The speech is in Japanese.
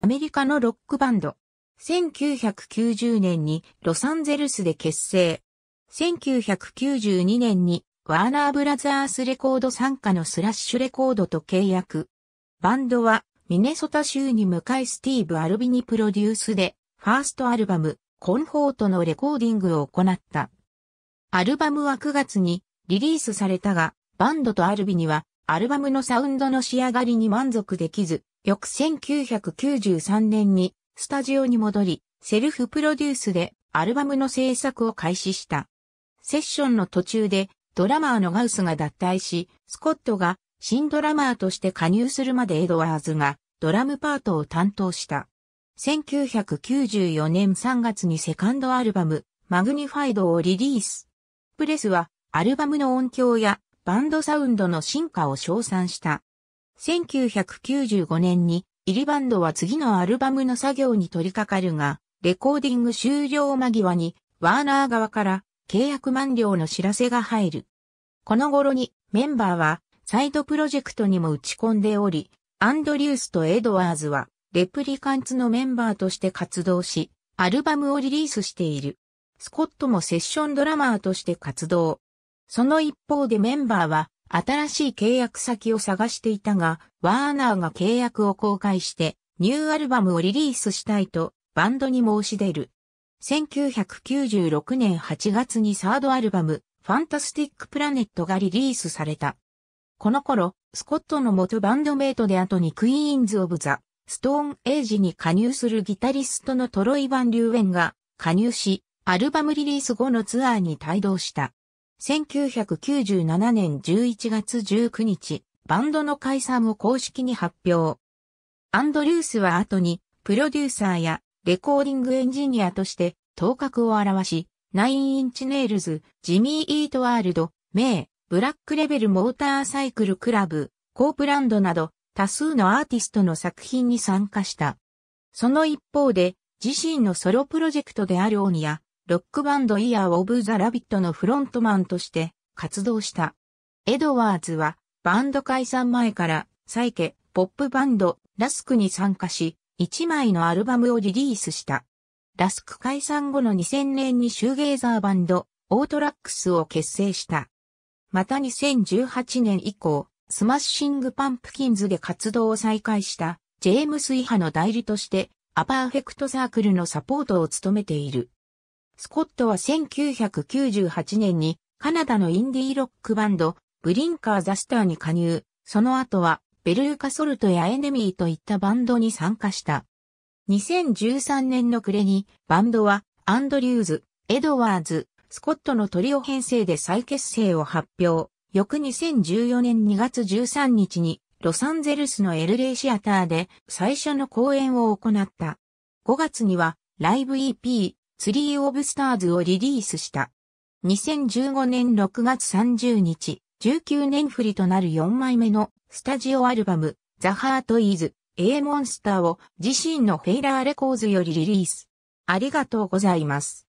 アメリカのロックバンド。1990年にロサンゼルスで結成。1992年にワーナーブラザースレコード参加のスラッシュレコードと契約。バンドはミネソタ州に向かいスティーブ・アルビニプロデュースでファーストアルバムコンフォートのレコーディングを行った。アルバムは9月にリリースされたが、バンドとアルビにはアルバムのサウンドの仕上がりに満足できず、翌1993年にスタジオに戻り、セルフプロデュースでアルバムの制作を開始した。セッションの途中でドラマーのガウスが脱退し、スコットが新ドラマーとして加入するまでエドワーズがドラムパートを担当した。1994年3月にセカンドアルバム、マグニファイドをリリース。プレスはアルバムの音響やバンドサウンドの進化を称賛した。1995年に、イリバンドは次のアルバムの作業に取り掛かるが、レコーディング終了間際に、ワーナー側から契約満了の知らせが入る。この頃にメンバーはサイドプロジェクトにも打ち込んでおり、アンドリュースとエドワーズはレプリカンツのメンバーとして活動し、アルバムをリリースしている。スコットもセッションドラマーとして活動。その一方でメンバーは新しい契約先を探していたが、ワーナーが契約を公開して、ニューアルバムをリリースしたいと、バンドに申し出る。1996年8月にサードアルバム、ファンタスティック・プラネットがリリースされた。この頃、スコットの元バンドメイトで後にクイーンズ・オブ・ザ・ストーン・エイジに加入するギタリストのトロイ・ヴァン・リューエンが加入し、アルバムリリース後のツアーに帯同した。1997年11月19日、バンドの解散を公式に発表。アンドリュースは後に、プロデューサーやレコーディングエンジニアとして頭角を表し、ナインインチネイルズ、ジミー・イートワールド、メイ、ブラックレベルモーターサイクルクラブ、コープランドなど多数のアーティストの作品に参加した。その一方で自身のソロプロジェクトであるオニア、ロックバンドイヤー・オブ・ザ・ラビットのフロントマンとして活動した。エドワーズはバンド解散前からサイケ、ポップバンド、ラスクに参加し、1枚のアルバムをリリースした。ラスク解散後の2000年にシューゲイザーバンド、オートラックスを結成した。また2018年以降、スマッシングパンプキンズで活動を再開したジェームス・イハの代理としてアパーフェクトサークルのサポートを務めている。スコットは1998年にカナダのインディーロックバンド、ブリンカー・ザ・スターに加入、その後はベルーカ・ソルトやエネミーといったバンドに参加した。2013年の暮れにバンドはアンドリューズ、エドワーズ、スコットのトリオ編成で再結成を発表。翌2014年2月13日にロサンゼルスのエルレイシアターで最初の公演を行った。5月にはライブ EP ツリー・オブ・スターズをリリースした。2015年6月30日、19年振りとなる4枚目のスタジオアルバム、ザ・ハート・イズ・エー・モンスターを自身のフェイラーレコーズよりリリース。ありがとうございます。